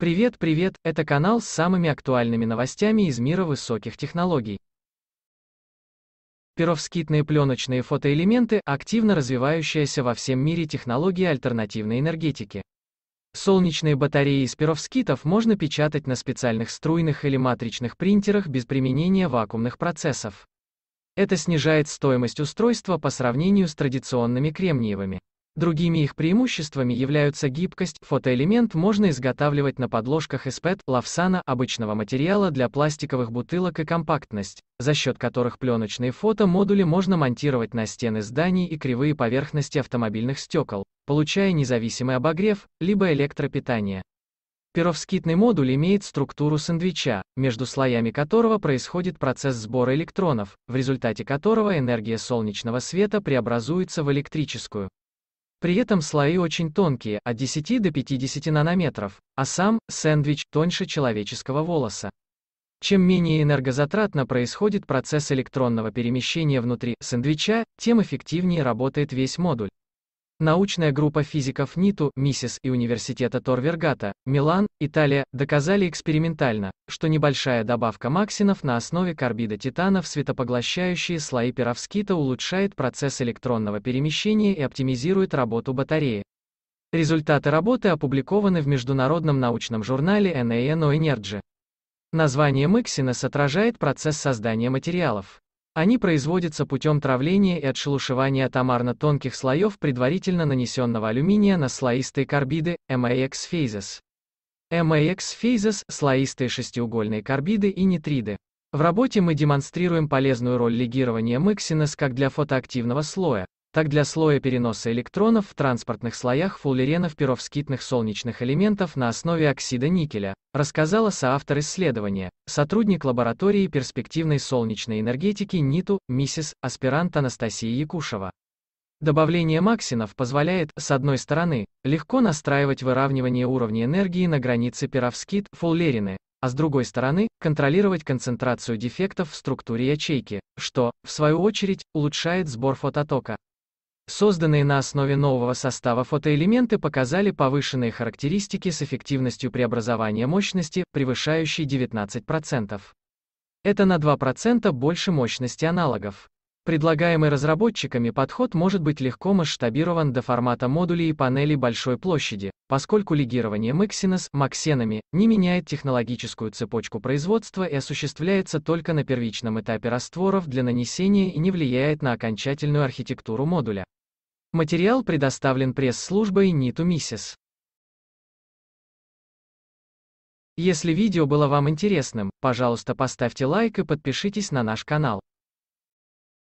Привет, привет, это канал с самыми актуальными новостями из мира высоких технологий. Перовскитные пленочные фотоэлементы – активно развивающаяся во всем мире технология альтернативной энергетики. Солнечные батареи из перовскитов можно печатать на специальных струйных или матричных принтерах без применения вакуумных процессов. Это снижает стоимость устройства по сравнению с традиционными кремниевыми. Другими их преимуществами являются гибкость, фотоэлемент можно изготавливать на подложках из PET, лавсана, обычного материала для пластиковых бутылок и компактность, за счет которых пленочные фотомодули можно монтировать на стены зданий и кривые поверхности автомобильных стекол, получая независимый обогрев, либо электропитание. Перовскитный модуль имеет структуру сэндвича, между слоями которого происходит процесс сбора электронов, в результате которого энергия солнечного света преобразуется в электрическую. При этом слои очень тонкие, от 10 до 50 нанометров, а сам сэндвич тоньше человеческого волоса. Чем менее энергозатратно происходит процесс электронного перемещения внутри сэндвича, тем эффективнее работает весь модуль. Научная группа физиков НИТУ, МИСИС и Университета Торвергата, Милан, Италия, доказали экспериментально, что небольшая добавка максинов на основе карбида титана в светопоглощающие слои перовскита улучшает процесс электронного перемещения и оптимизирует работу батареи. Результаты работы опубликованы в международном научном журнале NANO Energy. Название Мыксинес отражает процесс создания материалов. Они производятся путем травления и отшелушивания атомарно-тонких слоев предварительно нанесенного алюминия на слоистые карбиды, MAX phases. MAX phases – слоистые шестиугольные карбиды и нитриды. В работе мы демонстрируем полезную роль легирования мексинес как для фотоактивного слоя, так для слоя переноса электронов в транспортных слоях фуллеренов перовскитных солнечных элементов на основе оксида никеля, рассказала соавтор исследования, сотрудник лаборатории перспективной солнечной энергетики НИТУ, миссис, аспирант Анастасия Якушева. Добавление максинов позволяет, с одной стороны, легко настраивать выравнивание уровня энергии на границе перовскит, фуллерины, а с другой стороны, контролировать концентрацию дефектов в структуре ячейки, что, в свою очередь, улучшает сбор фототока. Созданные на основе нового состава фотоэлементы показали повышенные характеристики с эффективностью преобразования мощности, превышающей 19%. Это на 2% больше мощности аналогов. Предлагаемый разработчиками подход может быть легко масштабирован до формата модулей и панелей большой площади, поскольку легирование Mixinus максенами не меняет технологическую цепочку производства и осуществляется только на первичном этапе растворов для нанесения и не влияет на окончательную архитектуру модуля. Материал предоставлен пресс-службой Ниту Миссис. Если видео было вам интересным, пожалуйста поставьте лайк и подпишитесь на наш канал.